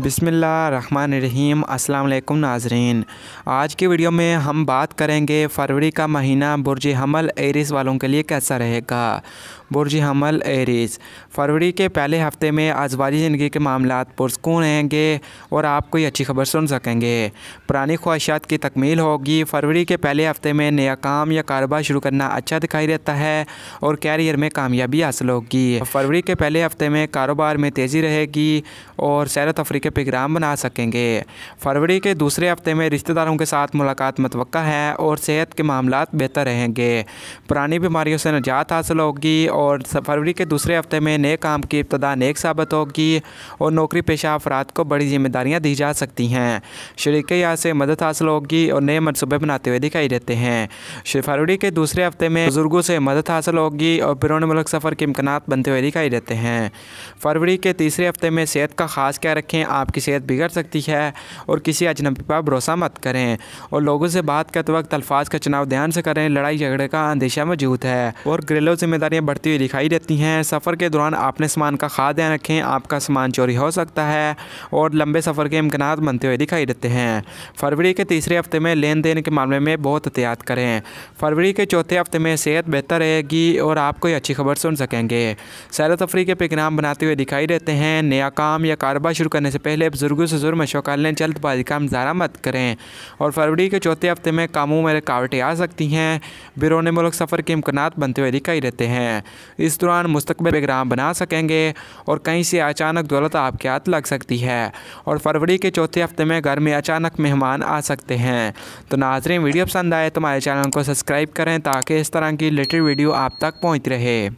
बिसमीम अल्लाम नाजरीन आज के वीडियो में हम बात करेंगे फरवरी का महीना बुरज हमल एरिस वालों के लिए कैसा रहेगा बुरज हमल एरीज फरवरी के पहले हफ्ते में आजवाजी ज़िंदगी के मामला पुरस्कून रहेंगे और आप कोई अच्छी खबर सुन सकेंगे पुरानी ख्वाहिशात की तकमील होगी फरवरी के पहले हफ्ते में नया काम या कारोबार शुरू करना अच्छा दिखाई देता है और कैरियर में कामयाबी हासिल होगी फरवरी के पहले हफ्ते में कारोबार में तेज़ी रहेगी और सैर तफरी के प्रोग्राम बना सकेंगे फरवरी के दूसरे हफ्ते में रिश्तेदारों के साथ मुलाकात मतव है और सेहत के मामला बेहतर रहेंगे पुरानी बीमारियों से निजात हासिल होगी और और फरवरी के दूसरे हफ्ते में नए काम की इब्तदा नेक साबित होगी और नौकरी पेशा अफराद को बड़ी जिम्मेदारियाँ दी जा सकती हैं शरीक यहाँ से मदद हासिल होगी और नए मनसूबे बनाते हुए दिखाई देते हैं फरवरी के दूसरे हफ्ते में बुजुर्गों से मदद हासिल होगी और बिरून मुल्क सफ़र के इम्कान बनते हुए दिखाई देते हैं फरवरी के तीसरे हफ्ते में सेहत का खास क्या रखें आपकी सेहत बिगड़ सकती है और किसी अजनबी पर भरोसा मत करें और लोगों से बात करते वक्त अल्फाज का चुनाव ध्यान से करें लड़ाई झगड़े का अंदेशा मौजूद है और घरेलू जिम्मेदारियाँ बढ़ती हुई दिखाई देती हैं सफ़र के दौरान आपने सामान का खास ध्यान रखें आपका सामान चोरी हो सकता है और लंबे सफ़र के इम्कान बनते हुए दिखाई देते हैं फरवरी के तीसरे हफ्ते में लेन देन के मामले में बहुत एहतियात करें फरवरी के चौथे हफ्ते में सेहत बेहतर रहेगी और आप कोई अच्छी खबर सुन सकेंगे सैर तफरी के पैगाम बनाते हुए दिखाई देते हैं नया काम या कारोबार शुरू करने से पहले बुजुर्गों से जुर्म शौकाल लें जल्दबाजी का मजारा मत करें और फरवरी के चौथे हफ्ते में कामों में रुकावटें आ सकती हैं बिरोने मुल्क सफ़र के इम्कान बनते हुए दिखाई देते हैं इस दौरान मुस्तबिल प्रोग्राम बना सकेंगे और कहीं से अचानक दौलत आपके हाथ लग सकती है और फरवरी के चौथे हफ्ते में घर में अचानक मेहमान आ सकते हैं तो नाजरें वीडियो पसंद आए तो हमारे चैनल को सब्सक्राइब करें ताकि इस तरह की लेटेस्ट वीडियो आप तक पहुँच रहे